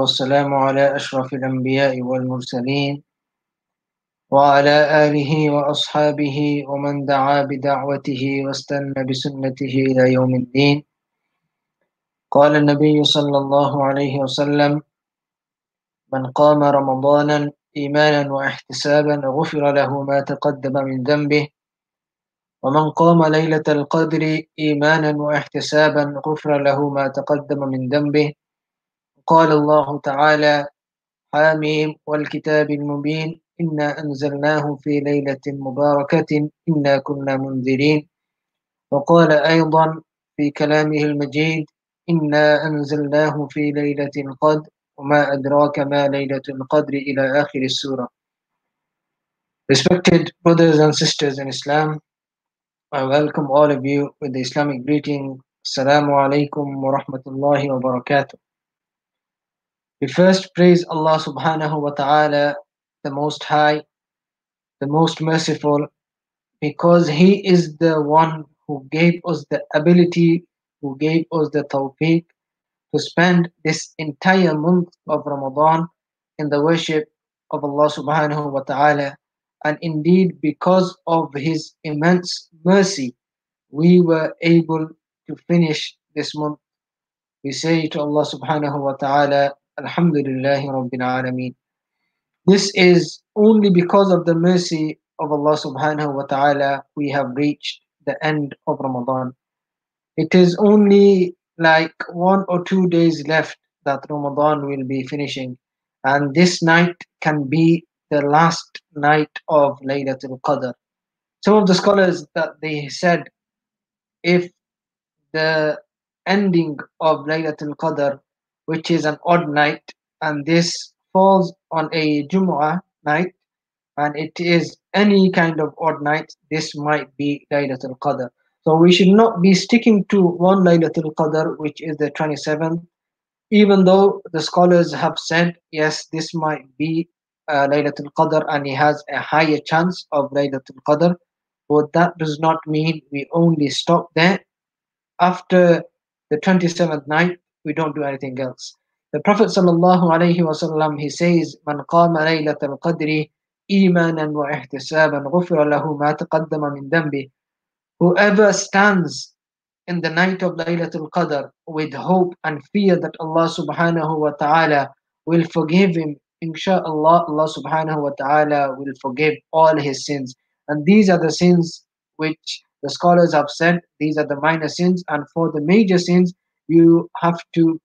والسلام على أشرف الأنبياء والمرسلين وعلى آله وأصحابه ومن دعا بدعوته واستنى بسنته إلى يوم الدين قال النبي صلى الله عليه وسلم من قام رمضانا إيمانا واحتسابا غفر له ما تقدم من ذنبه ومن قام ليلة القدر إيمانا واحتسابا غفر له ما تقدم من ذنبه قال الله تعالى حاميم والكتاب المبين إنا أنزلناه في ليلة مباركة إنا كنا منذرين وقال أيضا في كلامه المجيد إنا أنزلناه في ليلة القدر وما أدراك ما ليلة القدر إلى آخر السورة Respected brothers and sisters in Islam, I welcome all of you with the Islamic greeting Assalamu alaikum wa rahmatullahi wa barakatuh. We first praise Allah subhanahu wa ta'ala, the Most High, the Most Merciful, because He is the one who gave us the ability, who gave us the tawfiq to spend this entire month of Ramadan in the worship of Allah subhanahu wa ta'ala. And indeed, because of His immense mercy, we were able to finish this month. We say to Allah subhanahu wa ta'ala, Alhamdulillah Rabbil Alameen. This is only because of the mercy of Allah subhanahu wa ta'ala we have reached the end of Ramadan. It is only like one or two days left that Ramadan will be finishing. And this night can be the last night of Laylatul Qadr. Some of the scholars that they said if the ending of Laylatul Qadr which is an odd night, and this falls on a Jumu'ah night, and it is any kind of odd night, this might be Laylatul Qadr. So we should not be sticking to one Laylatul Qadr, which is the 27th, even though the scholars have said, yes, this might be uh, Laylatul Qadr and he has a higher chance of Laylatul Qadr, but that does not mean we only stop there. After the 27th night, we don't do anything else. The Prophet وسلم, he says, من قام ليلة القدر إيمانا واحتسابا غفر له ما تقدم من ذنبه Whoever stands in the night of Laylatul Qadr with hope and fear that Allah subhanahu wa ta'ala will forgive him, Insha'Allah, Allah subhanahu wa ta'ala will forgive all his sins. And these are the sins which the scholars have said, these are the minor sins, and for the major sins, you have to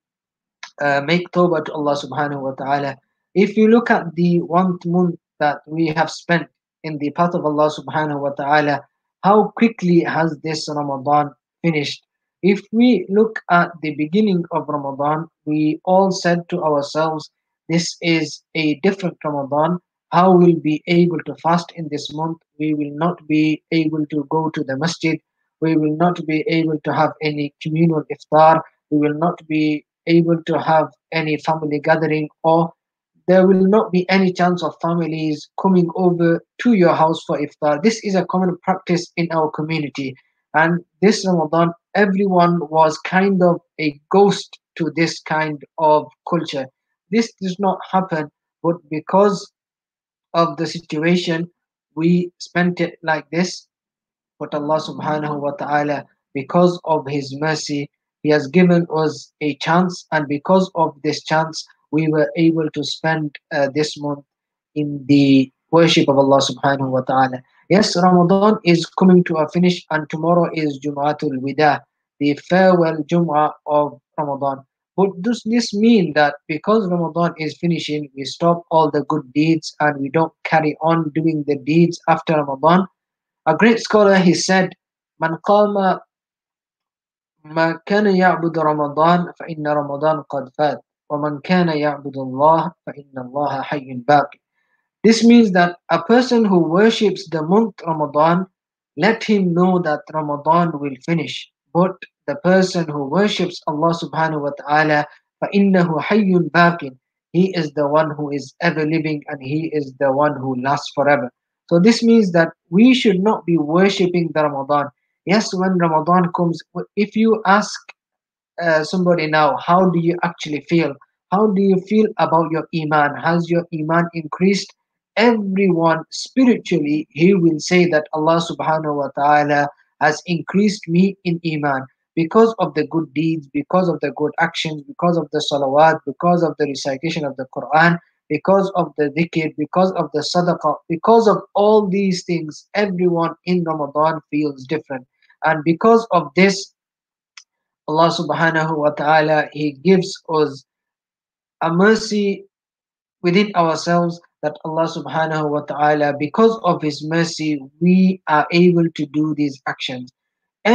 uh, make tawbah to Allah subhanahu wa ta'ala. If you look at the one month that we have spent in the path of Allah subhanahu wa ta'ala, how quickly has this Ramadan finished? If we look at the beginning of Ramadan, we all said to ourselves, this is a different Ramadan. How will be able to fast in this month? We will not be able to go to the masjid. We will not be able to have any communal iftar we will not be able to have any family gathering or there will not be any chance of families coming over to your house for iftar. This is a common practice in our community. And this Ramadan, everyone was kind of a ghost to this kind of culture. This does not happen, but because of the situation, we spent it like this. But Allah subhanahu wa ta'ala, because of His mercy, he has given us a chance, and because of this chance, we were able to spend uh, this month in the worship of Allah subhanahu wa ta'ala. Yes, Ramadan is coming to a finish, and tomorrow is Jum'atul Wida, the farewell Jum'ah of Ramadan. But does this mean that because Ramadan is finishing, we stop all the good deeds and we don't carry on doing the deeds after Ramadan? A great scholar he said, Man qama ما كان يعبد رمضان فإن رمضان قد فات ومن كان يعبد الله فإن الله حي باقي This means that a person who worships the month Ramadan, let him know that Ramadan will finish. But the person who worships Allah subhanahu wa ta'ala, فَإِنَّهُ حَيٌّ بَاقٍ He is the one who is ever living and he is the one who lasts forever. So this means that we should not be worshipping the Ramadan yes when ramadan comes if you ask uh, somebody now how do you actually feel how do you feel about your iman has your iman increased everyone spiritually he will say that allah subhanahu wa ta'ala has increased me in iman because of the good deeds because of the good actions because of the salawat because of the recitation of the quran because of the dhikr because of the sadaqah because of all these things everyone in ramadan feels different and because of this allah subhanahu wa ta'ala he gives us a mercy within ourselves that allah subhanahu wa ta'ala because of his mercy we are able to do these actions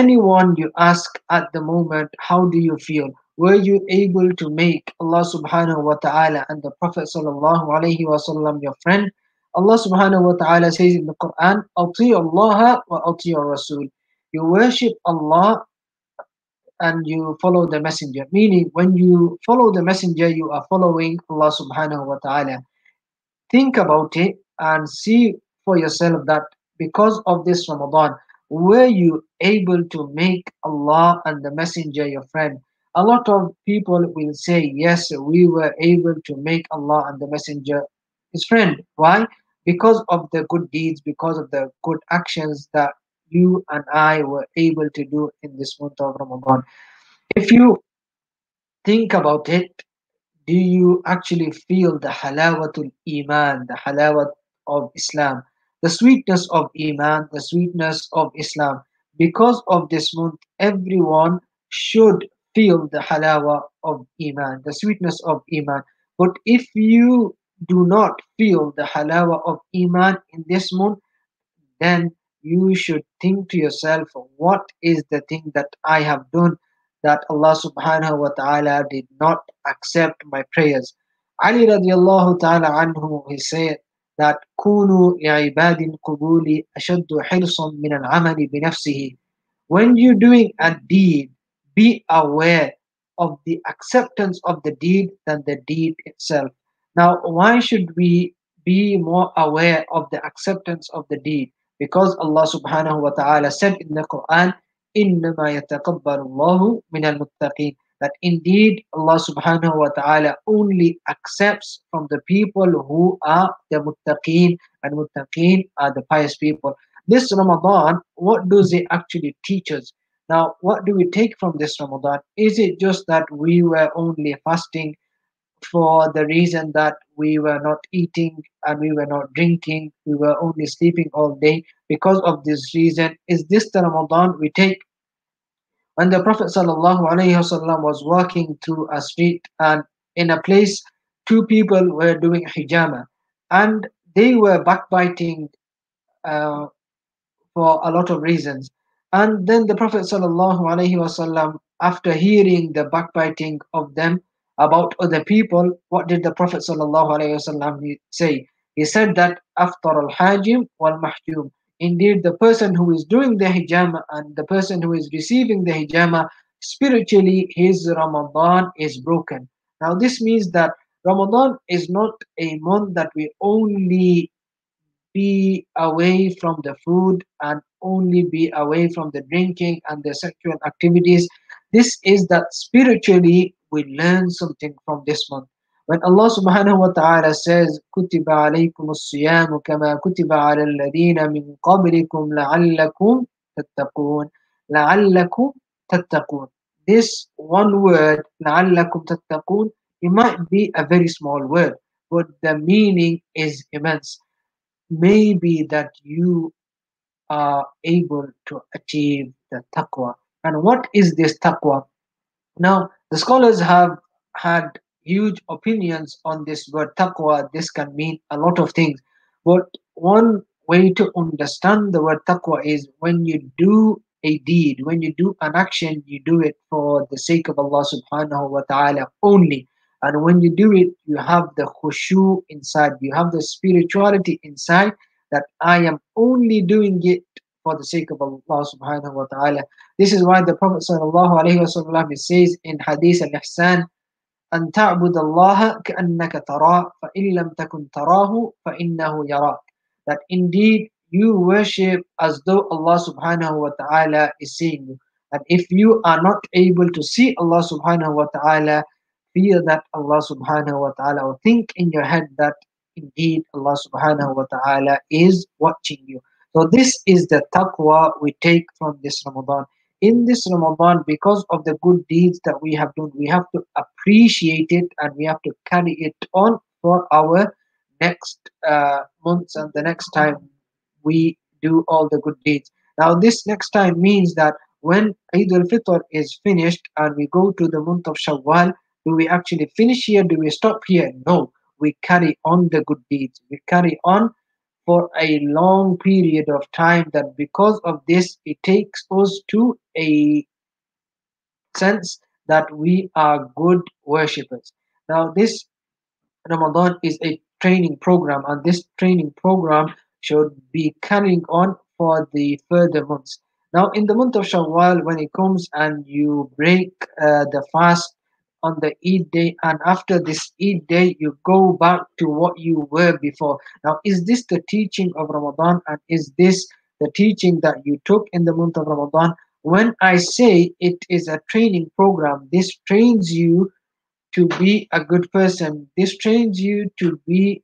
anyone you ask at the moment how do you feel were you able to make allah subhanahu wa ta'ala and the prophet sallallahu alaihi wasallam your friend allah subhanahu wa ta'ala says in the quran Allah wa rasul you worship Allah and you follow the messenger. Meaning, when you follow the messenger, you are following Allah subhanahu wa ta'ala. Think about it and see for yourself that because of this Ramadan, were you able to make Allah and the messenger your friend? A lot of people will say, Yes, we were able to make Allah and the messenger his friend. Why? Because of the good deeds, because of the good actions that you and I were able to do in this month of Ramadan. If you think about it, do you actually feel the halawatul iman, the halawat of Islam, the sweetness of iman, the sweetness of Islam? Because of this month, everyone should feel the halawa of iman, the sweetness of iman. But if you do not feel the halawa of iman in this month, then you should think to yourself, what is the thing that I have done that Allah subhanahu wa ta'ala did not accept my prayers. Ali radiallahu ta'ala anhu, he said that كُونُوا لِعِبَادِ الْقُبُولِ أَشَدُّ حِرْصٌ مِنَ الْعَمَلِ بِنَفْسِهِ When you're doing a deed, be aware of the acceptance of the deed than the deed itself. Now, why should we be more aware of the acceptance of the deed? because Allah subhanahu wa ta'ala said in the Quran إِنَّمَا يَتَقَبَّلُ اللَّهُ مِنَ الْمُتَّقِينَ that indeed Allah subhanahu wa ta'ala only accepts from the people who are the muttaqeen and muttaqeen are the pious people. This Ramadan, what do they actually teach us? Now, what do we take from this Ramadan? Is it just that we were only fasting for the reason that we were not eating and we were not drinking, we were only sleeping all day. Because of this reason, is this the Ramadan we take? When the Prophet ﷺ was walking through a street and in a place, two people were doing hijama and they were backbiting uh, for a lot of reasons. And then the Prophet ﷺ, after hearing the backbiting of them, about other people, what did the Prophet ﷺ say? He said that after al hajim wal mahjum. Indeed, the person who is doing the hijama and the person who is receiving the hijama, spiritually, his Ramadan is broken. Now, this means that Ramadan is not a month that we only be away from the food and only be away from the drinking and the sexual activities. This is that spiritually we learn something from this month. When Allah subhanahu wa ta'ala says, كُتِبَ عَلَيْكُمُ الصِّيَامُ كَمَا كُتِبَ عَلَى الَّذِينَ مِن قَبْلِكُمْ لَعَلَّكُمْ تَتَّقُونَ لَعَلَّكُمْ تَتَّقُونَ This one word, لَعَلَّكُمْ تَتَّقُونَ, it might be a very small word, but the meaning is immense. Maybe that you are able to achieve the taqwa. And what is this taqwa? Now, the scholars have had huge opinions on this word taqwa. This can mean a lot of things. But one way to understand the word taqwa is when you do a deed, when you do an action, you do it for the sake of Allah subhanahu wa ta'ala only. And when you do it, you have the khushu inside, you have the spirituality inside that I am only doing it for the sake of Allah subhanahu wa ta'ala. This is why the Prophet sallallahu alayhi wasallam says in Hadith al-Ihsan, أن تعبد الله كأنك تراه فإن لم تكن تراه فإنه يراك that indeed you worship as though Allah subhanahu wa ta'ala is seeing you and if you are not able to see Allah subhanahu wa ta'ala fear that Allah subhanahu wa ta'ala or think in your head that indeed Allah subhanahu wa ta'ala is watching you so this is the taqwa we take from this Ramadan. In this Ramadan, because of the good deeds that we have done, we have to appreciate it and we have to carry it on for our next uh, months and the next time we do all the good deeds. Now, this next time means that when Eid al Fitr is finished and we go to the month of Shawwal, do we actually finish here? Do we stop here? No, we carry on the good deeds. We carry on for a long period of time that because of this it takes us to a sense that we are good worshippers now this ramadan is a training program and this training program should be carrying on for the further months now in the month of shawwal when it comes and you break uh, the fast on the Eid day, and after this Eid day, you go back to what you were before. Now, is this the teaching of Ramadan, and is this the teaching that you took in the month of Ramadan? When I say it is a training program, this trains you to be a good person, this trains you to be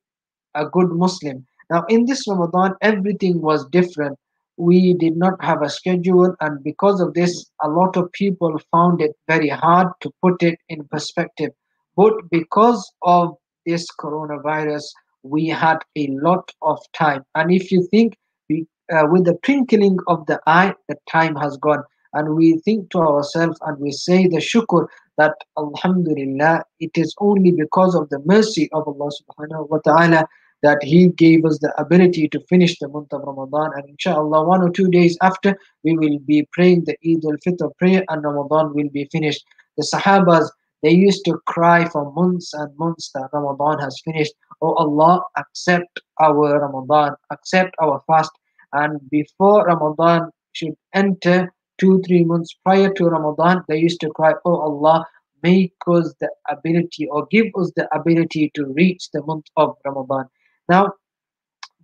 a good Muslim. Now, in this Ramadan, everything was different we did not have a schedule and because of this a lot of people found it very hard to put it in perspective but because of this coronavirus we had a lot of time and if you think we, uh, with the twinkling of the eye the time has gone and we think to ourselves and we say the shukr that alhamdulillah it is only because of the mercy of allah subhanahu wa ta'ala that he gave us the ability to finish the month of Ramadan. And inshallah, one or two days after, we will be praying the Eid al-Fitr prayer and Ramadan will be finished. The Sahabas, they used to cry for months and months that Ramadan has finished. Oh Allah, accept our Ramadan, accept our fast. And before Ramadan should enter, two, three months prior to Ramadan, they used to cry, Oh Allah, make us the ability or give us the ability to reach the month of Ramadan. Now,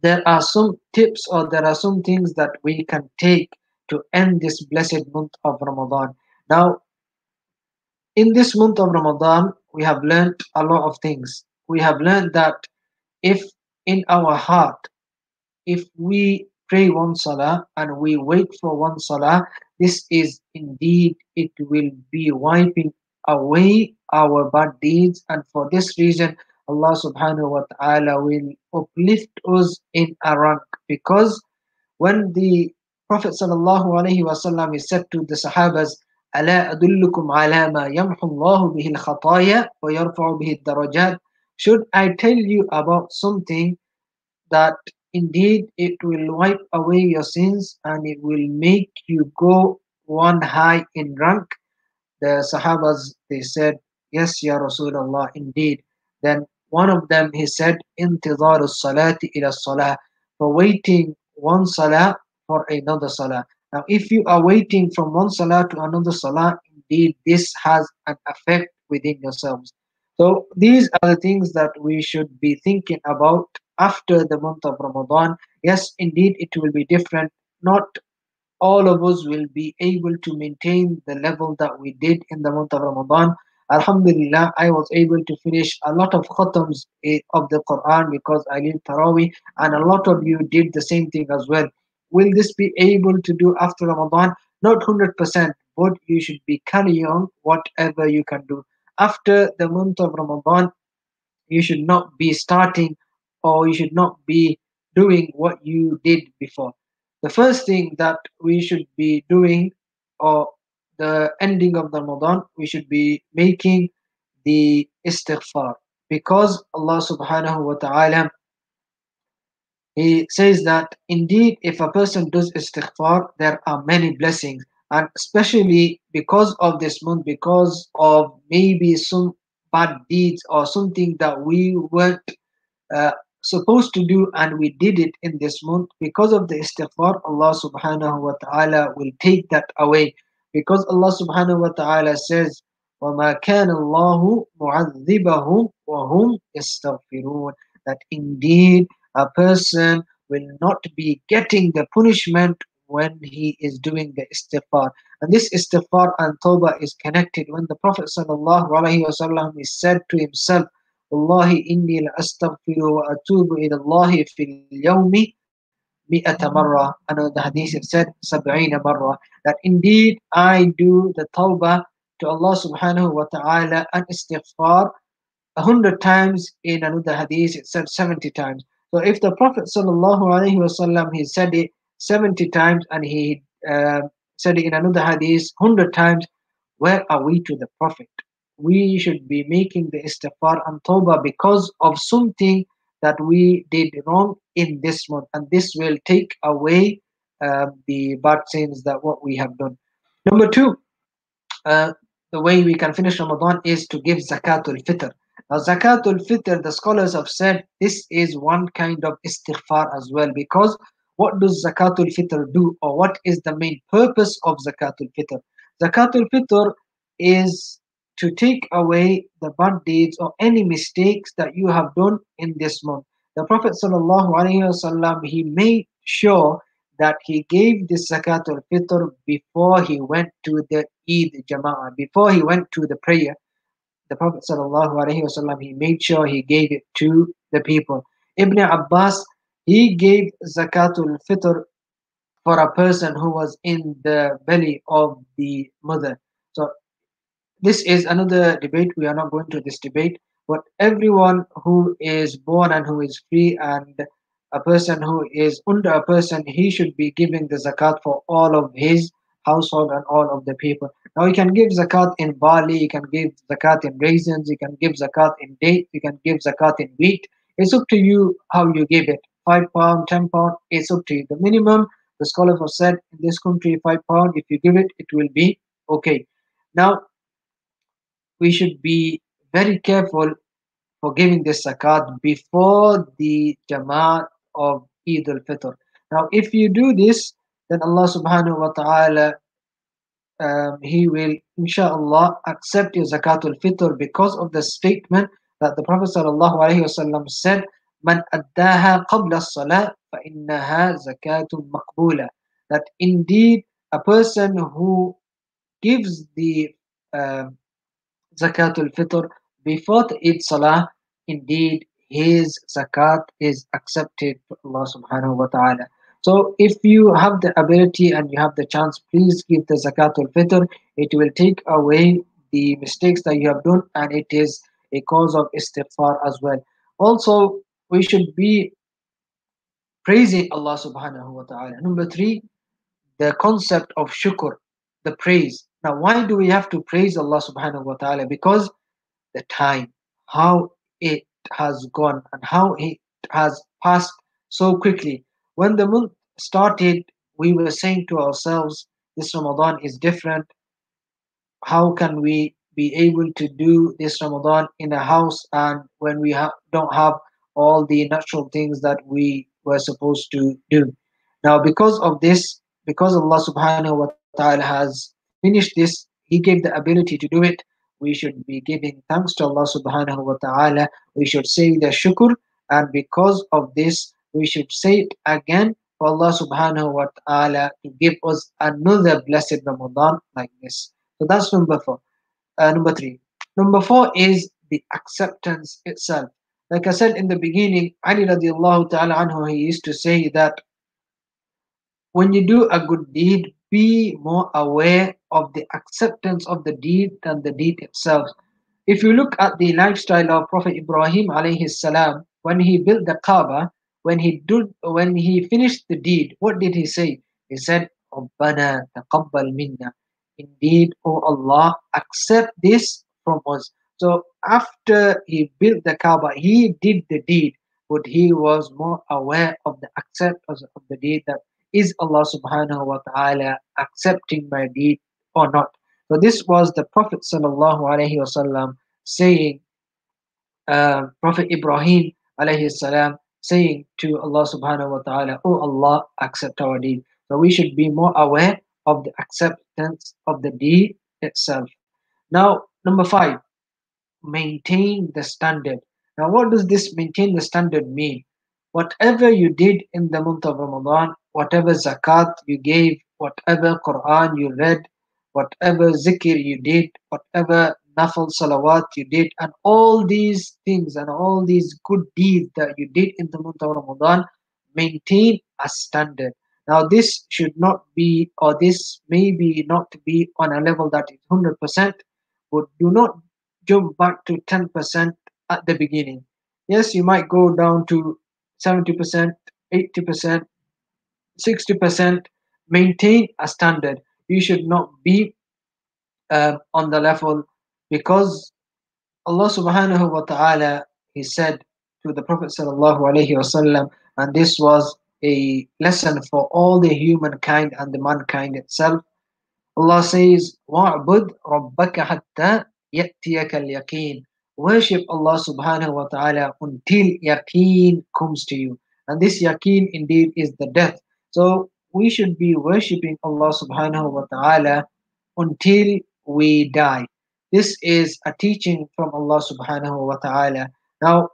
there are some tips or there are some things that we can take to end this blessed month of Ramadan. Now, in this month of Ramadan, we have learned a lot of things. We have learned that if in our heart, if we pray one salah and we wait for one salah, this is indeed, it will be wiping away our bad deeds. And for this reason, Allah subhanahu wa ta'ala will uplift us in our rank because when the Prophet sallallahu alaihi wasallam is said to the Sahabas ألا أدلكم على ما الله به الخطايا ويرفع به الدرجات Should I tell you about something that indeed it will wipe away your sins and it will make you go one high in rank? The Sahabas, they said, Yes, Ya Rasulullah, indeed. Then one of them, he said, intidar salati ila salah, for waiting one salah for another salah. Now, if you are waiting from one salah to another salah, indeed this has an effect within yourselves. So these are the things that we should be thinking about after the month of Ramadan. Yes, indeed, it will be different. Not all of us will be able to maintain the level that we did in the month of Ramadan. Alhamdulillah, I was able to finish a lot of khatams eh, of the Quran because I did tarawih, and a lot of you did the same thing as well. Will this be able to do after Ramadan? Not 100%, but you should be carrying on whatever you can do. After the month of Ramadan, you should not be starting or you should not be doing what you did before. The first thing that we should be doing or the ending of the Ramadan, we should be making the istighfar because Allah subhanahu wa ta'ala he says that indeed if a person does istighfar there are many blessings and especially because of this month because of maybe some bad deeds or something that we weren't uh, supposed to do and we did it in this month because of the istighfar Allah subhanahu wa ta'ala will take that away because Allah subhanahu wa ta'ala says, وَمَا كَانَ اللَّهُ مُعَذِّبَهُمْ وَهُمْ يَسْتَغْفِرُونَ That indeed a person will not be getting the punishment when he is doing the istighfar. And this istighfar and tawbah is connected when the Prophet Sallallahu ﷺ is said to himself, Wallahi inni la astaghfiru wa atubu ila fil mi'ata marra. Another hadith it said sab'ina marra. That indeed I do the tawbah to Allah subhanahu wa ta'ala and istighfar a hundred times. In another hadith it said 70 times. So if the Prophet sallallahu alaihi wasallam he said it 70 times and he uh, said it in another hadith 100 times, where are we to the Prophet? We should be making the istighfar and tawbah because of something that we did wrong in this month and this will take away uh, the bad sins that what we have done number two uh, the way we can finish ramadan is to give zakatul fitr now zakatul fitr the scholars have said this is one kind of istighfar as well because what does zakatul fitr do or what is the main purpose of zakatul fitr zakatul fitr is to take away the bad deeds or any mistakes that you have done in this month. The Prophet ﷺ, he made sure that he gave the zakat al fitr before he went to the Eid Jama'ah, before he went to the prayer. The Prophet ﷺ, he made sure he gave it to the people. Ibn Abbas, he gave zakatul fitr for a person who was in the belly of the mother this is another debate. We are not going to this debate, but everyone who is born and who is free and a person who is under a person, he should be giving the zakat for all of his household and all of the people. Now you can give zakat in barley, you can give zakat in raisins, you can give zakat in date, you can give zakat in wheat. It's up to you how you give it. Five pound, ten pound, it's up to you. The minimum, the scholars have said in this country, five pound, if you give it, it will be okay. Now we should be very careful for giving the zakat before the jamaat of Eid al-Fitr. Now, if you do this, then Allah subhanahu wa ta'ala, um, He will, inshallah, accept your zakat al-Fitr because of the statement that the Prophet sallallahu alayhi wasallam said, من أداها قبل الصلاة فإنها زكاة مقبولة that indeed a person who gives the um, zakatul fitr before Eid Salah, indeed his zakat is accepted for Allah subhanahu wa ta'ala. So if you have the ability and you have the chance, please give the zakatul fitr. It will take away the mistakes that you have done and it is a cause of istighfar as well. Also, we should be praising Allah subhanahu wa ta'ala. Number three, the concept of shukr, the praise. Now, why do we have to praise Allah subhanahu wa ta'ala? Because the time, how it has gone and how it has passed so quickly. When the month started, we were saying to ourselves, this Ramadan is different. How can we be able to do this Ramadan in a house and when we ha- don't have all the natural things that we were supposed to do? Now, because of this, because Allah subhanahu wa ta'ala has finish this, He gave the ability to do it. We should be giving thanks to Allah subhanahu wa ta'ala. We should say the shukr, and because of this, we should say it again for Allah subhanahu wa ta'ala to give us another blessed Ramadan like this. So that's number four. Uh, number three. Number four is the acceptance itself. Like I said in the beginning, Ali radiallahu ta'ala anhu, he used to say that when you do a good deed, be more aware of the acceptance of the deed than the deed itself. If you look at the lifestyle of Prophet Ibrahim alayhi salam, when he built the Kaaba, when he did, when he finished the deed, what did he say? He said, "Rabbana taqabbal minna." Indeed, O Allah, accept this from us. So after he built the Kaaba, he did the deed, but he was more aware of the acceptance of the deed that is Allah subhanahu wa ta'ala accepting my deed or not. So this was the Prophet sallallahu alaihi wasallam saying, uh, Prophet Ibrahim salam saying to Allah subhanahu wa ta'ala, Oh Allah, accept our deed. So we should be more aware of the acceptance of the deed itself. Now, number five, maintain the standard. Now, what does this maintain the standard mean? Whatever you did in the month of Ramadan, whatever zakat you gave, whatever Quran you read, whatever zikr you did, whatever nafal salawat you did, and all these things and all these good deeds that you did in the month of Ramadan, maintain a standard. Now, this should not be, or this may be not be on a level that is 100%, but do not jump back to 10% at the beginning. Yes, you might go down to 70%, 80%, 60%, maintain a standard you should not be uh, on the level because Allah subhanahu wa ta'ala he said to the Prophet sallallahu alaihi wasallam and this was a lesson for all the humankind and the mankind itself Allah says wa'bud rabbaka hatta ya'tiyaka al-yaqeen worship Allah subhanahu wa ta'ala until yaqeen comes to you and this yaqeen indeed is the death so we should be worshipping Allah subhanahu wa ta'ala until we die. This is a teaching from Allah subhanahu wa ta'ala. Now,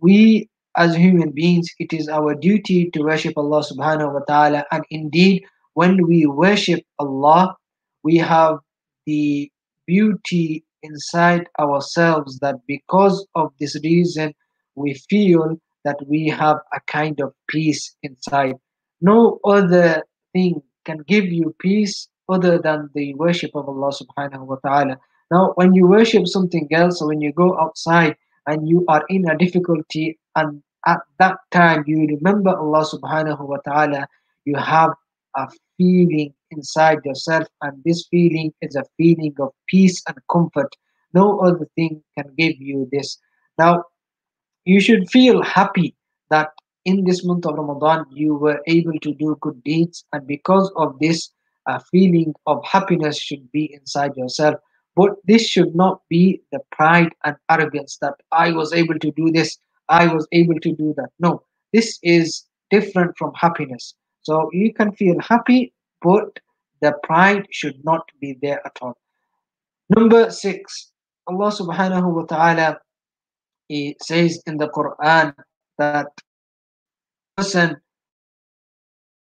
we as human beings, it is our duty to worship Allah subhanahu wa ta'ala. And indeed, when we worship Allah, we have the beauty inside ourselves that because of this reason, we feel that we have a kind of peace inside no other thing can give you peace other than the worship of Allah subhanahu wa ta'ala. Now, when you worship something else, or when you go outside and you are in a difficulty, and at that time you remember Allah subhanahu wa ta'ala, you have a feeling inside yourself, and this feeling is a feeling of peace and comfort. No other thing can give you this. Now, you should feel happy that in this month of Ramadan, you were able to do good deeds, and because of this, a feeling of happiness should be inside yourself. But this should not be the pride and arrogance that I was able to do this, I was able to do that. No, this is different from happiness. So you can feel happy, but the pride should not be there at all. Number six, Allah subhanahu wa ta'ala he says in the Quran that person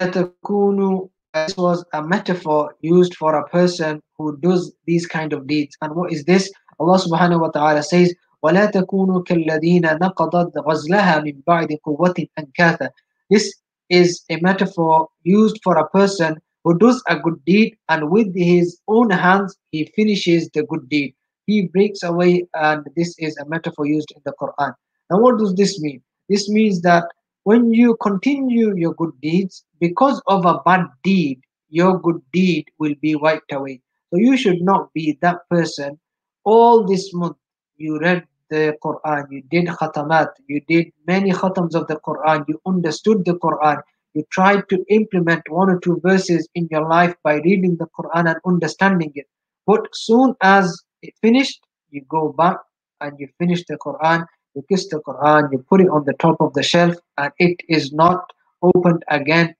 Kunu, this was a metaphor used for a person who does these kind of deeds. And what is this? Allah subhanahu wa ta'ala says, وَلَا تَكُونُوا كَالَّذِينَ نَقَضَتْ غَزْلَهَا مِنْ بَعْدِ قُوَّةٍ أَنْكَاثًا This is a metaphor used for a person who does a good deed and with his own hands he finishes the good deed. He breaks away and this is a metaphor used in the Quran. Now what does this mean? This means that when you continue your good deeds, because of a bad deed, your good deed will be wiped away. So you should not be that person. All this month, you read the Quran, you did khatamat, you did many khatams of the Quran, you understood the Quran, you tried to implement one or two verses in your life by reading the Quran and understanding it. But soon as it finished, you go back and you finish the Quran you kiss the Quran, you put it on the top of the shelf, and it is not opened again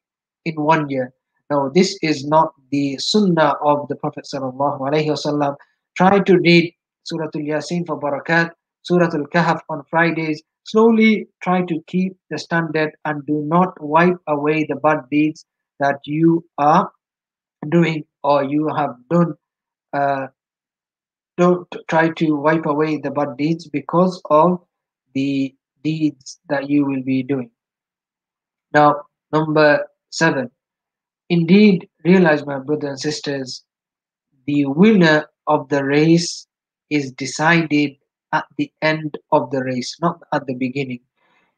in one year. No, this is not the sunnah of the Prophet Try to read Surah Al-Yasin for barakat, Surah Al-Kahf on Fridays. Slowly try to keep the standard and do not wipe away the bad deeds that you are doing or you have done. Uh, don't try to wipe away the bad deeds because of the deeds that you will be doing. Now, number seven. Indeed, realize, my brothers and sisters, the winner of the race is decided at the end of the race, not at the beginning.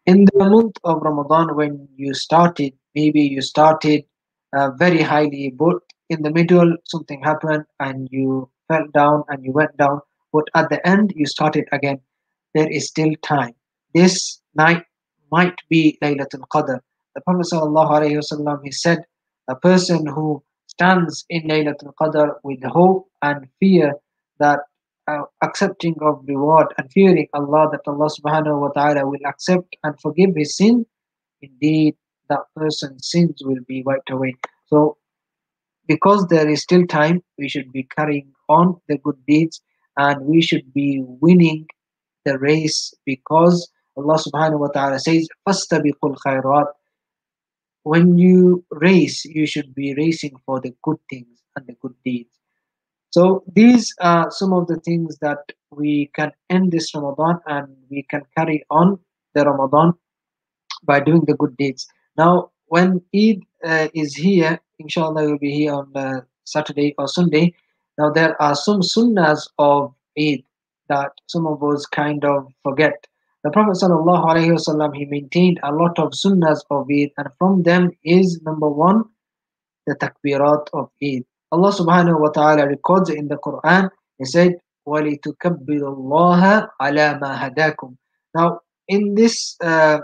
In the month of Ramadan, when you started, maybe you started uh, very highly, but in the middle something happened and you fell down and you went down, but at the end you started again there is still time. This night might be Laylatul Qadr. The Prophet ﷺ, he said, a person who stands in Laylatul Qadr with hope and fear that uh, accepting of reward and fearing Allah that Allah subhanahu wa ta'ala will accept and forgive his sin, indeed that person's sins will be wiped away. So because there is still time, we should be carrying on the good deeds and we should be winning the race because Allah subhanahu wa ta'ala says, Fastabiqul khairat. When you race, you should be racing for the good things and the good deeds. So these are some of the things that we can end this Ramadan and we can carry on the Ramadan by doing the good deeds. Now, when Eid uh, is here, inshallah, we'll be here on uh, Saturday or Sunday. Now, there are some sunnahs of Eid that some of us kind of forget. The Prophet ﷺ, he maintained a lot of sunnahs of Eid, and from them is number one, the takbirat of Eid. Allah subhanahu wa ta'ala records in the Quran, He said, وَلِتُكَبِّرُ اللَّهَ عَلَى مَا هَدَاكُمْ Now, in this uh,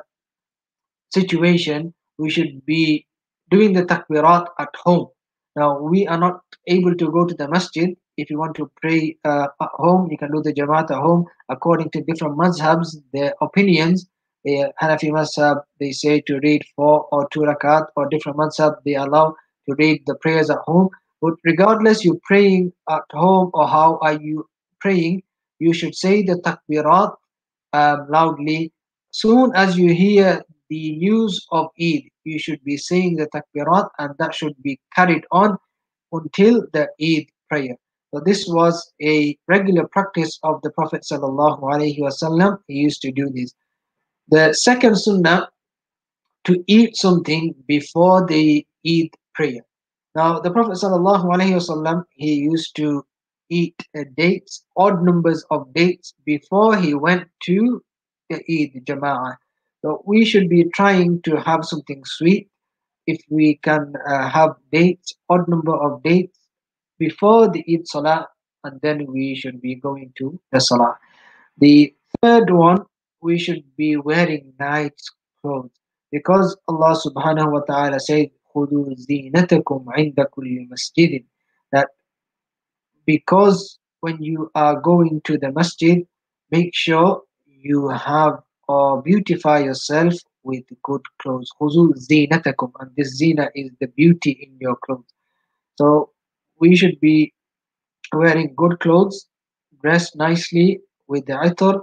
situation, we should be doing the takbirat at home. Now, we are not able to go to the masjid, if you want to pray uh, at home, you can do the Jamaat at home. According to different mazhabs, their opinions, Hanafi mazhab, they say to read four or two rakat, or different mazhab, they allow to read the prayers at home. But regardless you're praying at home or how are you praying, you should say the takbirat um, loudly. Soon as you hear the news of Eid, you should be saying the takbirat and that should be carried on until the Eid prayer this was a regular practice of the Prophet wasallam. He used to do this. The second sunnah, to eat something before the Eid prayer. Now, the Prophet wasallam he used to eat uh, dates, odd numbers of dates, before he went to the Eid Jama'ah. So we should be trying to have something sweet. If we can uh, have dates, odd number of dates, before the Eid Salah, and then we should be going to the Salah. The third one, we should be wearing nice clothes because Allah subhanahu wa ta'ala said, خُذُوا زِينَتَكُمْ عِنْدَ كُلِّ مَسْجِدٍ That because when you are going to the masjid, make sure you have or beautify yourself with good clothes. خُذُوا زِينَتَكُمْ And this zina is the beauty in your clothes. So we should be wearing good clothes, dressed nicely with the attire,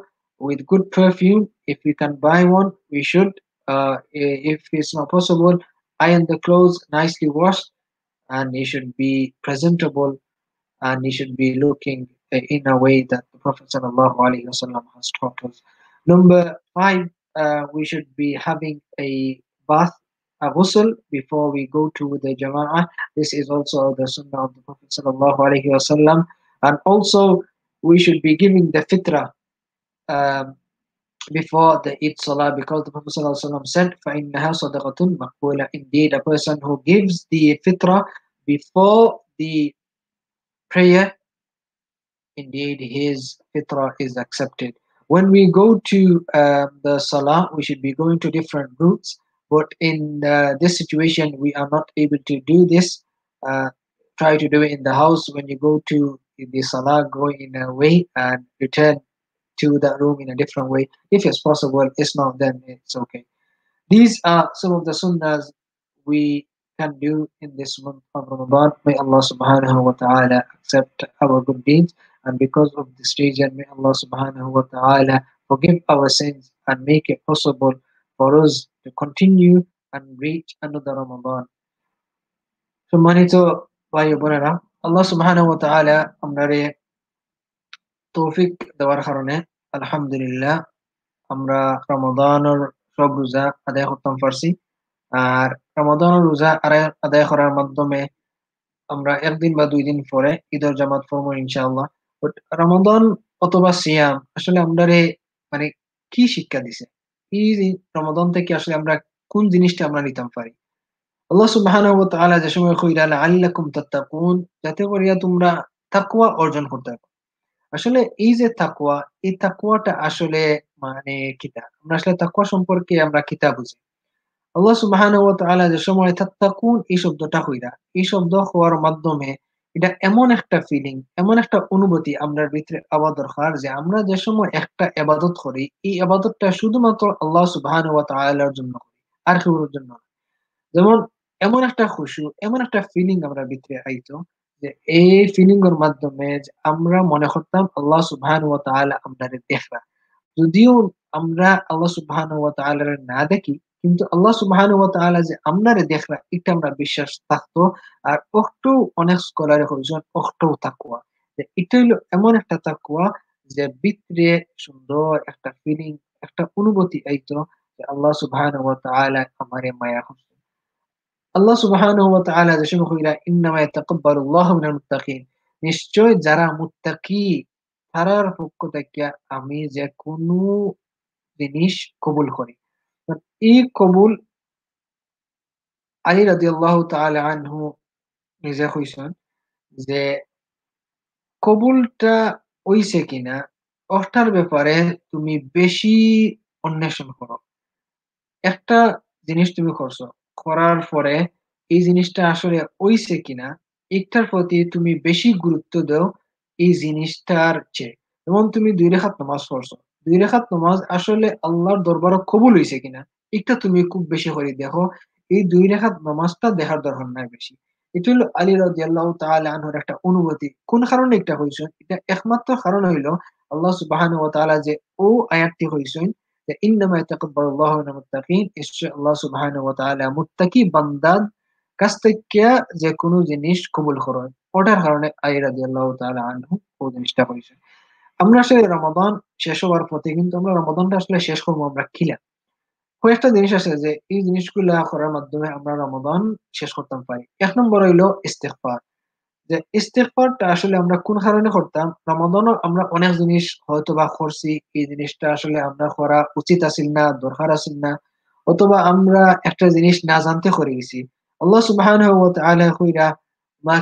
with good perfume. If we can buy one, we should. Uh, if it's not possible, iron the clothes nicely washed, and it should be presentable, and it should be looking uh, in a way that the Prophet wasallam has taught us. Number five, uh, we should be having a bath ghusl before we go to the jama'ah. This is also the sunnah of the Prophet wasallam. And also we should be giving the fitrah um, before the Eid Salah because the Prophet ﷺ said, فَإِنَّهَا صَدَقَةٌ مَقْبُولَةٌ Indeed, a person who gives the fitrah before the prayer, indeed his fitrah is accepted. When we go to uh, the Salah, we should be going to different routes but in uh, this situation we are not able to do this uh, try to do it in the house when you go to the salah go in a way and return to the room in a different way if it's possible it's not then it's okay these are some of the sunnahs we can do in this month of Ramadan. May Allah subhanahu wa ta'ala accept our good deeds and because of this reason may Allah subhanahu wa ta'ala forgive our sins and make it possible for us to continue and reach another Ramadan. So many to by your Allah subhanahu wa ta'ala, Amrare Tufik Dawarharane, Alhamdulillah, Amra Ramadan or Shogruza, Adehotan Farsi, Ramadan or Ruza, Adehora Madome, Amra Erdin Baduidin Fore, either Jamat Fomo, inshallah. But Ramadan, অথবা সিয়াম আসলে আমরা মানে কি শিক্ষা দিছে এই রমাদান থেকে আসলে আমরা কোন জিনিসটা আমরা নিতাম পারি আল্লাহ সুবহানাহু ওয়া যে সময় কইরা আল্লাকুম তাত্তাকুন যাতে করিয়া তোমরা তাকওয়া অর্জন করতে পারো আসলে এই যে তাকওয়া এই তাকওয়াটা আসলে মানে কিতা আমরা আসলে তাকওয়া সম্পর্কে আমরা কিতা বুঝি আল্লাহ সুবহানাহু ওয়া তাআলা যে সময় তাত্তাকুন এই শব্দটা কইরা এই শব্দ হওয়ার মাধ্যমে এটা এমন একটা ফিলিং এমন একটা অনুভূতি আমরার ভিতরে আবার দরকার যে আমরা যে সময় একটা আবাদত করি এই আবাদতটা শুধুমাত্র আল্লাহ সুবাহান ওয়া জন্য করি আর কেউর জন্য যেমন এমন একটা খুশু এমন একটা ফিলিং আমরা ভিতরে আইতো যে এই ফিলিং এর মাধ্যমে আমরা মনে করতাম আল্লাহ সুবহান ওয়া তাআলা আমাদের দেখা যদিও আমরা আল্লাহ সুবহান ওয়া তাআলার না দেখি কিন্তু আল্লাহ সুবাহানু তাআলা যে আমনারে দেখলা এটা আমরা বিশ্বাস থাকতো আর অক্টো অনেক স্কলারে হয়েছেন অক্টো তাকুয়া যে এটা হলো এমন একটা তাকুয়া যে ভিতরে সুন্দর একটা ফিলিং একটা অনুভূতি আইতো যে আল্লাহ সুবহানাহু ওয়া তাআলা আমারে মায়া করছে আল্লাহ সুবহানাহু ওয়া যে শুনো হইলা ইন্নামায় ইয়াতাকাব্বালুল্লাহু মিনাল মুত্তাকিন নিশ্চয় যারা মুত্তাকি তারার পক্ষ থেকে আমি যে কোনো জিনিস কবুল করি এই কবুল আলী রাজি আল্লাহ আনহু নিজে যে কবুলটা কিনা ব্যাপারে তুমি বেশি অন্বেষণ করো একটা জিনিস তুমি করছো করার পরে এই জিনিসটা আসলে হইছে কিনা একটার প্রতি তুমি বেশি গুরুত্ব দাও এই জিনিসটার চেয়ে এবং তুমি দুই রেখা নামাজ পড়ছো দুই রেখাত নমাজ আসলে আল্লাহর দরবারও কবুল হয়েছে কিনা এটা তুমি খুব বেশি করে দেখো এই দুই রেখাত নমাজটা দেখার দরকার নাই বেশি এটা হলো আলী রাজিয়াল্লাহ তাহলে আনহর একটা অনুভূতি কোন কারণে এটা হয়েছে এটা একমাত্র কারণ হইল আল্লাহ সুবাহান ও তালা যে ও আয়াতটি হয়েছেন আল্লাহ সুবাহান ও তালা মুত্তাকি বান্দাদ কাছ থেকে যে কোনো জিনিস কবুল করেন ওটার কারণে আলী রাজিয়াল্লাহ তালা আনহু ও জিনিসটা হয়েছে আমরা আসলে রমাদান শেষ হওয়ার পথে কিন্তু আমরা রমাদানটা আসলে শেষ করবো আমরা কিলা কয়েকটা জিনিস আছে যে এই জিনিসগুলো করার মাধ্যমে আমরা রমাদান শেষ করতে পারি এক নম্বর হইলো ইস্তেকফার যে ইস্তেকফারটা আসলে আমরা কোন কারণে করতাম রমাদানও আমরা অনেক জিনিস হয়তো বা করছি এই জিনিসটা আসলে আমরা করা উচিত আছিল না দরকার আছিল না অথবা আমরা একটা জিনিস না জানতে করে গেছি আল্লাহ সুবাহ ওয়া তাআলা কইরা মা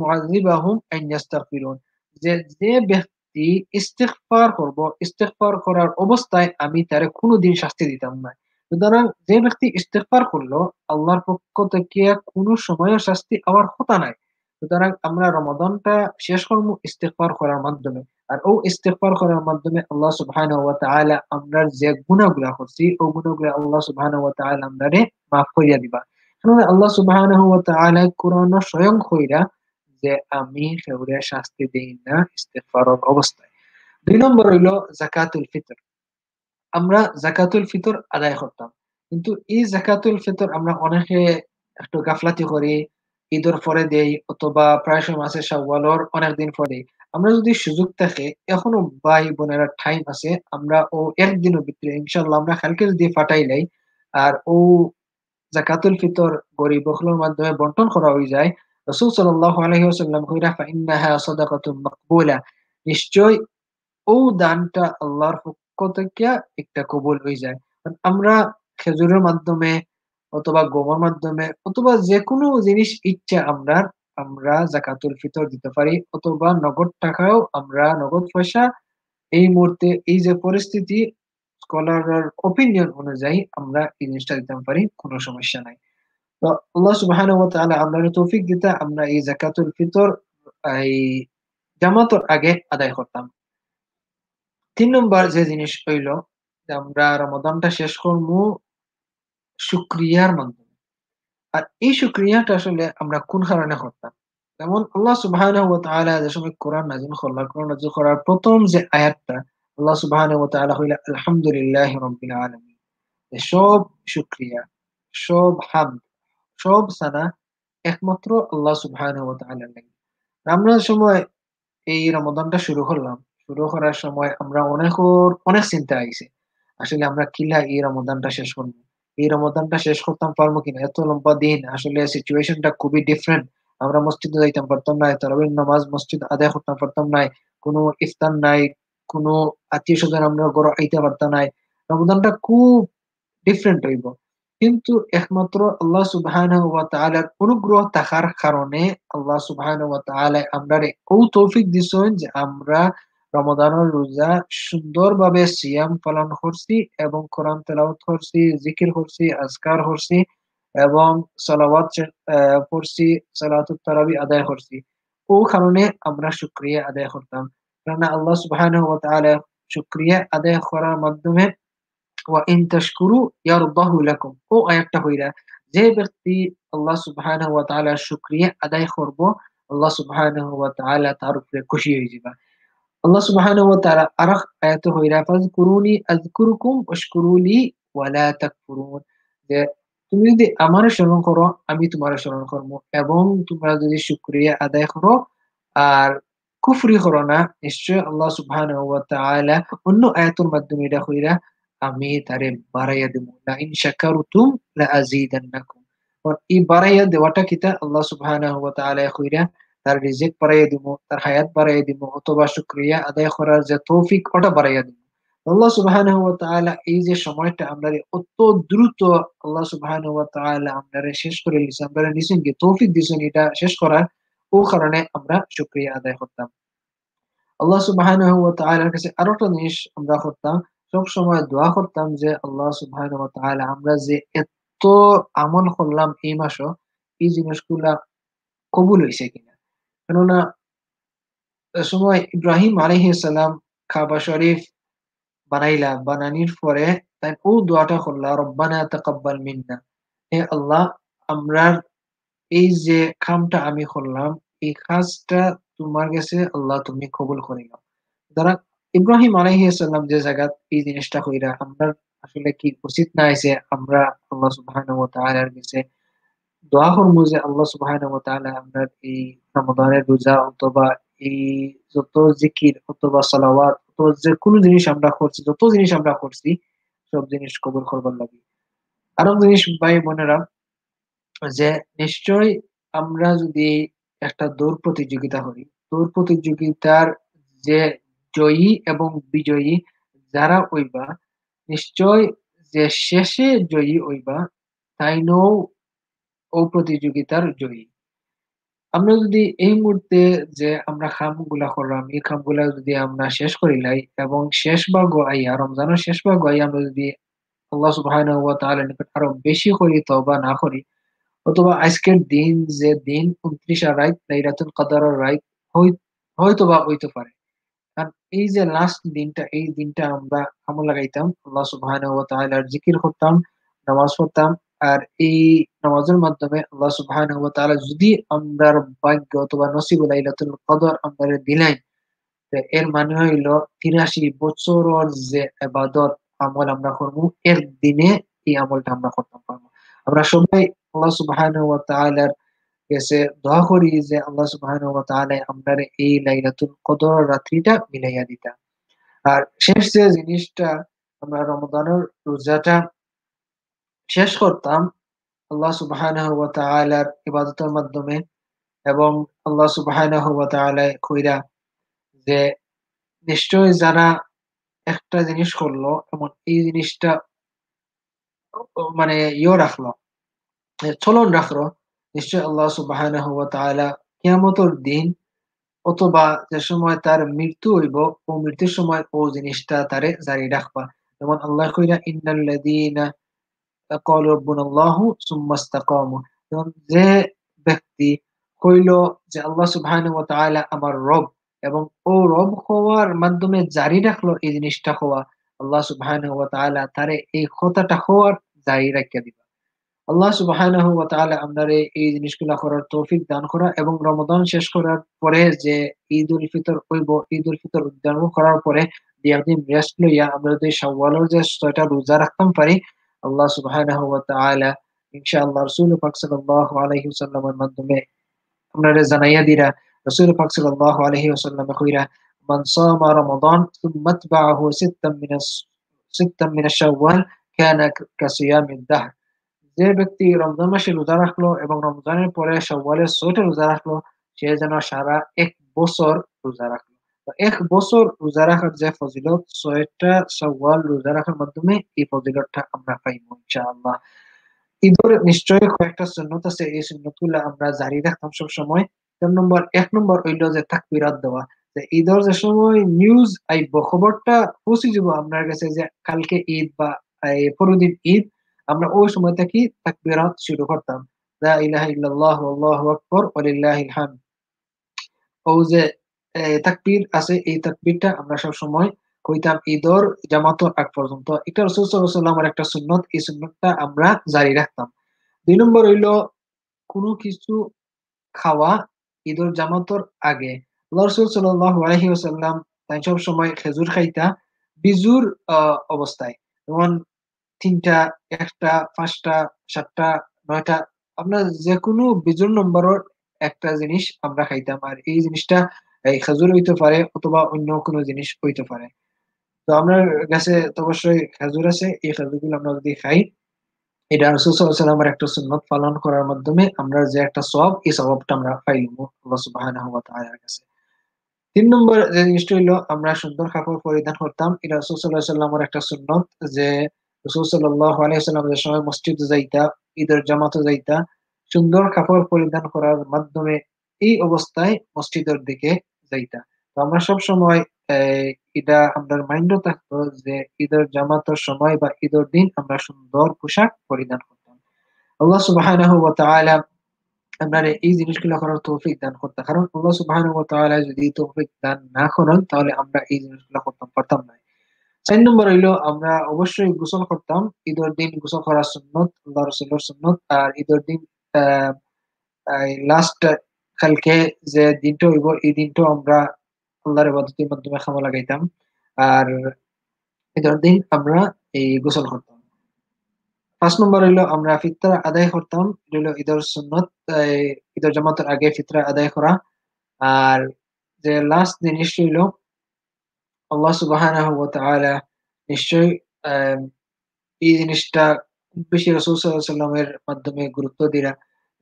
মুআযিবাহুম আন ইস্তাগফিরুন যে যে ব্যক্তি ব্যক্তি ইস্তেকফার করব ইস্তেকফার করার অবস্থায় আমি তারে দিন শাস্তি দিতাম না সুতরাং যে ব্যক্তি ইস্তেকফার করলো আল্লাহর পক্ষ থেকে কোনো সময় শাস্তি আবার হতা নাই সুতরাং আমরা রমাদনটা শেষ করবো ইস্তেকফার করার মাধ্যমে আর ও ইস্তেকফার করার মাধ্যমে আল্লাহ সুবহান আমরা যে গুণাগুলা করছি ও গুণাগুলা আল্লাহ সুবহান আমরা মাফ করিয়া দিবা আল্লাহ সুবহান কোরআন স্বয়ং হইরা যে আমি সেউরে শাস্তি দিই না ইস্তেফারত অবস্থায় দুই নম্বর হইল জাকাতুল ফিতর আমরা জাকাতুল ফিতর আদায় করতাম কিন্তু এই জাকাতুল ফিতর আমরা অনেকে একটু গাফলাতি করি ঈদের পরে দেই অথবা প্রায় সময় মাসে সাওয়ালর অনেকদিন পরে আমরা যদি সুযোগ থাকে এখনো ভাই বোনেরা টাইম আছে আমরা ও একদিনও ভিতরে ইনশাল্লাহ আমরা কালকে যদি ফাটাই লাই আর ও জাকাতুল ফিতর গরিব বখলর মাধ্যমে বন্টন করা হয়ে যায় রসুল সাল্লাহ আলহিহাসাল্লাম কইরা সাদাকাতুন মাকবুলা নিশ্চয় ও দানটা আল্লাহর পক্ষ থেকে একটা কবুল হয়ে যায় আমরা খেজুরের মাধ্যমে অথবা গোমর মাধ্যমে অথবা যে কোনো জিনিস ইচ্ছা আমরা আমরা জাকাতুল ফিতর দিতে পারি অথবা নগদ টাকাও আমরা নগদ পয়সা এই মুহূর্তে এই যে পরিস্থিতি স্কলারের অপিনিয়ন অনুযায়ী আমরা এই জিনিসটা দিতে পারি কোনো সমস্যা নাই তো আল্লাহ সুবাহান আমরা তৌফিক দিতে আমরা এই জাকাতুল ফিতর এই জামাতর আগে আদায় করতাম তিন নম্বর যে জিনিস হইল যে আমরা শেষ সুক্রিয়ার মাধ্যমে আর এই সুক্রিয়াটা আসলে আমরা কোন কারণে করতাম যেমন আল্লাহ সুবাহ যে সময় কোরআন কোরআন করার প্রথম যে আয়াতটা আল্লাহ সুবাহ আলহামদুলিল্লাহ রবিল আলমী সব সুক্রিয়া সব হামদ সব সানা একমাত্র আল্লাহ সুবহান আমরা সময় এই রমদানটা শুরু করলাম শুরু করার সময় আমরা অনেক অনেক চিন্তা আইসে আসলে আমরা কিলা এই রমদানটা শেষ করবো এই রমদানটা শেষ করতাম পারবো কিনা এত লম্বা দিন আসলে সিচুয়েশনটা খুবই ডিফারেন্ট আমরা মসজিদে যাইতাম পারতাম না তারাবির নামাজ মসজিদ আদায় করতাম পারতাম নাই কোনো ইফতার নাই কোনো আত্মীয় স্বজন আমরা গড় আইতে পারতাম নাই রমদানটা খুব ডিফারেন্ট হইব কিন্তু একমাত্র আল্লাহ সুবহান অনুগ্রহ থাকার কারণে আল্লাহ সুবহান আমরা ও তৌফিক দিছেন যে আমরা রমদানের রোজা সুন্দরভাবে সিয়াম পালন করছি এবং কোরআন তেলাওত করছি জিকির করছি আজকার করছি এবং সালাওয়াত পড়ছি সালাতুত আদায় করছি ও কারণে আমরা শুক্রিয়া আদায় করতাম কেননা আল্লাহ সুবাহ ওয়া শুক্রিয়া আদায় করার মাধ্যমে وإن تشكروا يرضه لكم أو آيات تهويلة زيبر تي الله سبحانه وتعالى شكرية أداي خربو الله سبحانه وتعالى تعرف لكشي يجيبا الله سبحانه وتعالى أرخ آيات تهويلة فاذكروني أذكركم واشكروا لي ولا تكفرون তুমি যদি আমার স্মরণ করো আমি তোমার স্মরণ করব এবং তোমরা যদি শুক্রিয়া আদায় করো আর কুফরি করো না নিশ্চয় আল্লাহ সুবহান অন্য আয়াতর মাধ্যমে এটা হইরা আমি তারে বাড়াইয়া দেব লা ইন শাকারতুম লা এই বাড়াইয়া দেওয়াটা কিতা আল্লাহ সুবহানাহু ওয়া তাআলা কইরা তার রিজিক বাড়াইয়া দিব তার হায়াত বাড়াইয়া দিব অথবা শুকরিয়া আদায় করার যে তৌফিক ওটা বাড়াইয়া দিব আল্লাহ সুবহানাহু ওয়া তাআলা এই যে সময়টা আমরা অত দ্রুত আল্লাহ সুবহানাহু ওয়া তাআলা আমরা শেষ করে লিছি আমরা নিছেন কি তৌফিক দিছেন এটা শেষ করার ও কারণে আমরা শুকরিয়া আদায় করতাম আল্লাহ সুবহানাহু ওয়া তাআলার কাছে আরো একটা জিনিস আমরা করতাম সব সময় দোয়া করতাম যে আল্লাহ সুবহানাহু আমরা যে এত আমল করলাম এই মাসও এই জিনিসগুলা কবুল হয়েছে কিনা কেননা সময় ইব্রাহিম সালাম খাবা শরীফ বানাইলা বানানির পরে তাই ও দোয়াটা করলা রব্বানা তাকাব্বাল মিন্না হে আল্লাহ আমরার এই যে খামটা আমি করলাম এই খাসটা তোমার কাছে আল্লাহ তুমি কবুল করিলাম দ্বারা ইব্রাহিম আলহিসাল্লাম যে জায়গা এই জিনিসটা কইরা আমরা আসলে কি উচিত না আছে আমরা আল্লাহ সুবাহান তাহার কাছে দোয়া করবো যে আল্লাহ সুবাহান তাহলে আমরা এই রমদানের রোজা অথবা এই যত জিকির অথবা সালাওয়াত অথবা যে কোনো জিনিস আমরা করছি যত জিনিস আমরা করছি সব জিনিস কবর করবার লাগে আরো জিনিস ভাই বোনেরা যে নিশ্চয় আমরা যদি একটা দৌড় প্রতিযোগিতা করি দৌড় প্রতিযোগিতার যে জয়ী এবং বিজয়ী যারা ওইবা নিশ্চয় যে শেষে জয়ী ওইবা তাই নৌ ও প্রতিযোগিতার জয়ী আমরা যদি এই মুহূর্তে যে আমরা খামগুলা করলাম এই খামগুলা যদি আমরা শেষ করি লাই এবং শেষ ভাগ আইয়া রমজানের শেষ ভাগ আইয়া আমরা যদি আল্লাহ সুবাহান নিকট আরো বেশি করি বা না করি অথবা আজকের দিন যে দিন উনত্রিশা রাইত রাতুল কাদার রাইত হয়তো বা হইতে পারে কারণ এই যে লাস্ট দিনটা এই দিনটা আমরা আমল লাগাইতাম আল্লাহ সুবাহ জিকির করতাম নামাজ পড়তাম আর এই নামাজের মাধ্যমে আল্লাহ সুবাহ যদি আমরার ভাগ্য অথবা নসিব লাইলাতুল কদর আমরা দিলাই এর মানে হইল তিরাশি বছরের যে আবাদত আমল আমরা করবো এর দিনে এই আমলটা আমরা করতাম পারবো আমরা সবাই আল্লাহ সুবাহ গেছে দোয়া করি যে আল্লাহ সুবাহন আপনার এই লাইলাতুল কদর রাত্রিটা মিলাইয়া দিতা আর শেষ যে জিনিসটা আমরা রমদানের রোজাটা শেষ করতাম আল্লাহ সুবাহন তাহলার ইবাদতের মাধ্যমে এবং আল্লাহ সুবাহন তাহলে খৈরা যে নিশ্চয় যারা একটা জিনিস করলো এবং এই জিনিসটা মানে ইয়ে রাখলো চলন রাখলো নিশ্চয় আল্লাহ সুবাহ কিয়ামতর দিন অথবা যে সময় তার মৃত্যু হইব ও মৃত্যুর সময় ও জিনিসটা তারে জারি রাখবা যেমন আল্লাহ কইরা যেমন যে ব্যক্তি কইল যে আল্লাহ সুবাহ আমার রব এবং ও রব হওয়ার মাধ্যমে জারি রাখলো এই জিনিসটা হওয়া আল্লাহ সুবহানাহু তারে এই কথাটা হওয়ার জারি রাখিয়া দিবা আল্লাহ সুবাহ ওয়া আমাদের এই জিনিসগুলা করার তৌফিক দান করা এবং রমদান শেষ করার পরে যে ঈদ উল ফিতর হইব ঈদ উল ফিতর উদযাপন করার পরে দুই রেস্ট লইয়া আমরা যদি শাওয়ালের যে ছয়টা রোজা রাখতাম পারি আল্লাহ সুবাহ ওয়া তাআলা ইনশাআল্লাহ রাসূল পাক সাল্লাল্লাহু মাধ্যমে আপনারা জানাইয়া দিরা রাসূল পাক সাল্লাল্লাহু আলাইহি কইরা মান সামা রমাদান সুম্মা তাবাহু সিত্তাম মিনাস সিত্তাম মিনাশ শাওয়াল কানা কাসিয়ামিদ দাহর যে ব্যক্তি রমজান মাসে রোজা রাখলো এবং রমজানের পরে সওয়ালের ছয়টা রোজা রাখলো সে যেন সারা এক বছর রোজা রাখলো এক বছর রোজা রাখার যে ফজিলত ছয়টা সওয়াল রোজা রাখার মাধ্যমে এই ফজিলতটা আমরা পাইব ইনশাআল্লাহ ঈদের নিশ্চয়ই কয়েকটা সুন্নত আছে এই সুন্নতগুলো আমরা জারি রাখতাম সব সময় তিন নম্বর এক নম্বর হইল যে তাকবিরাত দেওয়া যে ঈদের যে সময় নিউজ আইব খবরটা পৌঁছে যাব আপনার কাছে যে কালকে ঈদ বা পরদিন ঈদ আমরা ওই সময় থেকে তাকবিরাত শুরু করতাম লা ইলাহা ইল্লাল্লাহু আল্লাহু আকবার হামদ ও যে তাকবীর আছে এই তাকবীরটা আমরা সব সময় কইতাম আগ পর্যন্ত এটা রাসূল সাল্লাল্লাহু আলাইহি একটা এই আমরা জারি রাখতাম দুই নম্বর হইলো কোনো কিছু খাওয়া ঈদের জামাতের আগে রাসূল সাল্লাল্লাহু আলাইহি ওয়াসাল্লাম তাই সব সময় খেজুর খাইতা বিজুর অবস্থায় যেমন তিনটা একটা পাঁচটা সাতটা নয়টা আপনার যে কোনো বিজোর নম্বর একটা জিনিস আমরা খাইতাম আর এই জিনিসটা এই খেজুর হইতে পারে অথবা অন্য কোনো জিনিস হইতে পারে তো আমার কাছে তো অবশ্যই খেজুর আছে এই খেজুরগুলো আমরা যদি খাই এটা একটা সুন্নত পালন করার মাধ্যমে আমরা যে একটা সব এই স্বভাবটা আমরা আল্লাহ কাছে তিন নম্বর যে জিনিসটা হইলো আমরা সুন্দর কাপড় পরিধান করতাম এটা রসুল্লাহ সাল্লামের একটা সুন্নত যে সময় মসজিদে যাইতা ঈদের জামাত যাইতা সুন্দর কাপড় পরিধান করার মাধ্যমে এই অবস্থায় মসজিদের দিকে যাইতা তো আমরা সব সময় এটা আমাদের মাইন্ডও থাকতো যে ঈদের জামাতের সময় বা ঈদের দিন আমরা সুন্দর পোশাক পরিধান করতাম আল্লাহ সুবাহ আপনারা এই জিনিসগুলো করার তৌফিক দান করতাম কারণ আল্লাহ সুবাহ যদি তৌফিক দান না করেন তাহলে আমরা এই জিনিসগুলো করতে পারতাম না চার নম্বর হইলো আমরা অবশ্যই গোসল করতাম ঈদের দিন গোসল করা সুন্নত আল্লাহ সুন্নত আর ঈদের দিন লাস্ট কালকে যে দিনটা হইব এই দিনটা আমরা আল্লাহর ইবাদতের মাধ্যমে খামা লাগাইতাম আর ঈদের দিন আমরা এই গোসল করতাম পাঁচ নম্বর হইলো আমরা ফিতরা আদায় করতাম হইলো ঈদের সুন্নত ঈদের জামাতের আগে ফিতরা আদায় করা আর যে লাস্ট জিনিস হইলো আল্লাহ সুবাহানাহ তালা নিশ্চয়ই এই জিনিসটা বেশি রসুল মাধ্যমে গুরুত্ব দিলা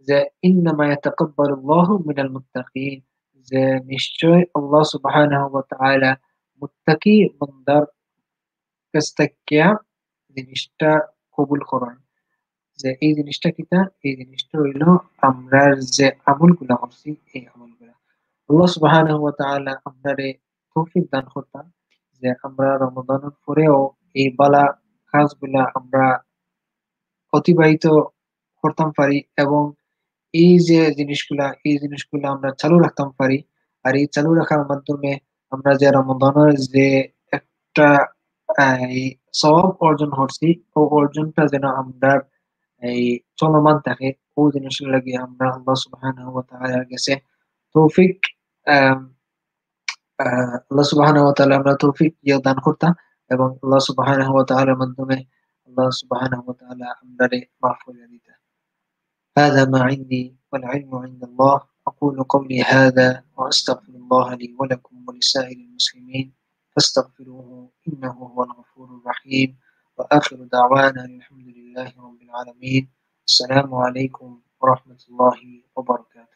যে ইন্নামায়া তাকব্বর আল্লাহ মিনাল মুত্তাকিন যে নিশ্চয় আল্লাহ সুবহানাহু মুত্তাকি বান্দার কাছ জিনিসটা কবুল করেন যে এই জিনিসটা কিতা এই জিনিসটা হইল আমরা যে গুলা করছি এই গুলা আল্লাহ সুবহানাহু ওয়া তাআলা আমরারে তৌফিক দান করতাম যে আমরা রমদানের পরেও এই বালা কাজগুলা আমরা অতিবাহিত করতাম পারি এবং এই যে জিনিসগুলা এই জিনিসগুলা আমরা চালু রাখতাম পারি আর এই চালু রাখার মাধ্যমে আমরা যে রমদানের যে একটা সব অর্জন করছি ও অর্জনটা যেন আমরা এই চলমান থাকে ও জিনিসগুলা গিয়ে আমরা আল্লাহ সুবাহ কাছে তৌফিক আহ আল্লাহ سبحانه ওয়া তাআলা আমরা তৌফিক ইয়া দান করতাম এবং আল্লাহ সুবাহান ওয়া তাআলার মাধ্যমে আল্লাহ সুবাহান ওয়া তাআলা আমরারে করে هذا ما عندي والعلم عند الله أقول قولي هذا وأستغفر الله لي ولكم ولسائر المسلمين فاستغفروه إنه هو الغفور الرحيم وآخر دعوانا الحمد لله رب العالمين السلام عليكم ورحمة الله وبركاته